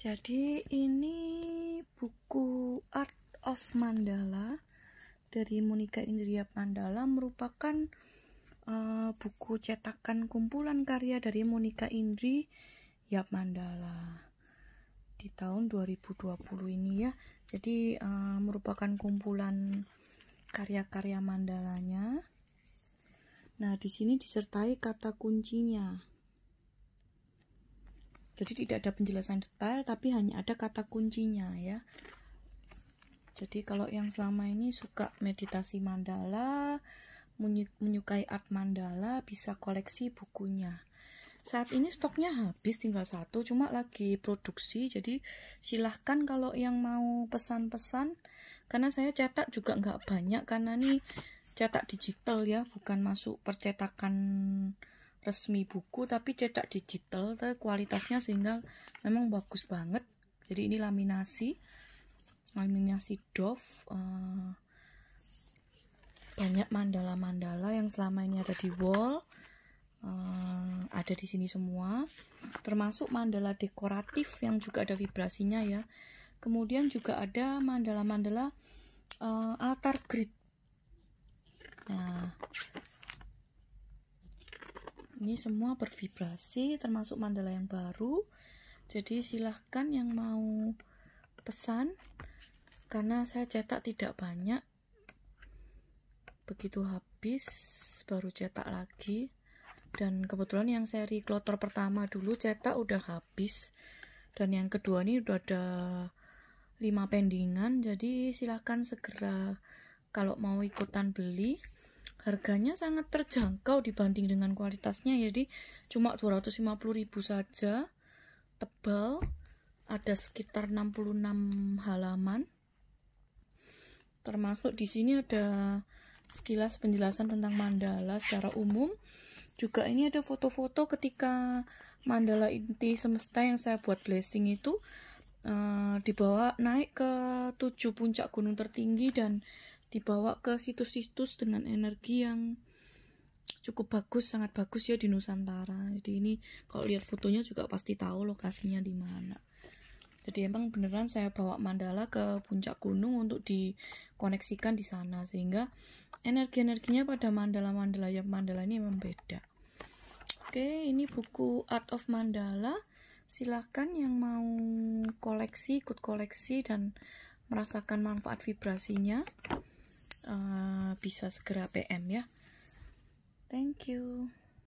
Jadi ini buku Art of Mandala dari Monika Indria Mandala merupakan uh, buku cetakan kumpulan karya dari Monika Indri Yap Mandala di tahun 2020 ini ya. Jadi uh, merupakan kumpulan karya-karya mandalanya. Nah, di sini disertai kata kuncinya jadi tidak ada penjelasan detail tapi hanya ada kata kuncinya ya jadi kalau yang selama ini suka meditasi mandala menyukai art mandala bisa koleksi bukunya saat ini stoknya habis tinggal satu cuma lagi produksi jadi silahkan kalau yang mau pesan-pesan karena saya cetak juga nggak banyak karena ini cetak digital ya bukan masuk percetakan resmi buku tapi cetak digital tapi kualitasnya sehingga memang bagus banget jadi ini laminasi laminasi Dove uh, banyak mandala-mandala yang selama ini ada di wall uh, ada di sini semua termasuk mandala dekoratif yang juga ada vibrasinya ya kemudian juga ada mandala-mandala uh, altar grid ini semua bervibrasi termasuk mandala yang baru jadi silahkan yang mau pesan karena saya cetak tidak banyak begitu habis baru cetak lagi dan kebetulan yang seri kloter pertama dulu cetak udah habis dan yang kedua ini udah ada lima pendingan jadi silahkan segera kalau mau ikutan beli harganya sangat terjangkau dibanding dengan kualitasnya jadi ya, cuma 250.000 saja tebal ada sekitar 66 halaman termasuk di sini ada sekilas penjelasan tentang mandala secara umum juga ini ada foto-foto ketika mandala inti semesta yang saya buat blessing itu uh, dibawa naik ke tujuh puncak gunung tertinggi dan dibawa ke situs-situs dengan energi yang cukup bagus sangat bagus ya di Nusantara jadi ini kalau lihat fotonya juga pasti tahu lokasinya di mana jadi emang beneran saya bawa mandala ke puncak gunung untuk dikoneksikan di sana sehingga energi-energinya pada mandala-mandala ya mandala ini memang beda oke ini buku Art of Mandala silahkan yang mau koleksi ikut koleksi dan merasakan manfaat vibrasinya uh, bisa segera PM ya. Thank you.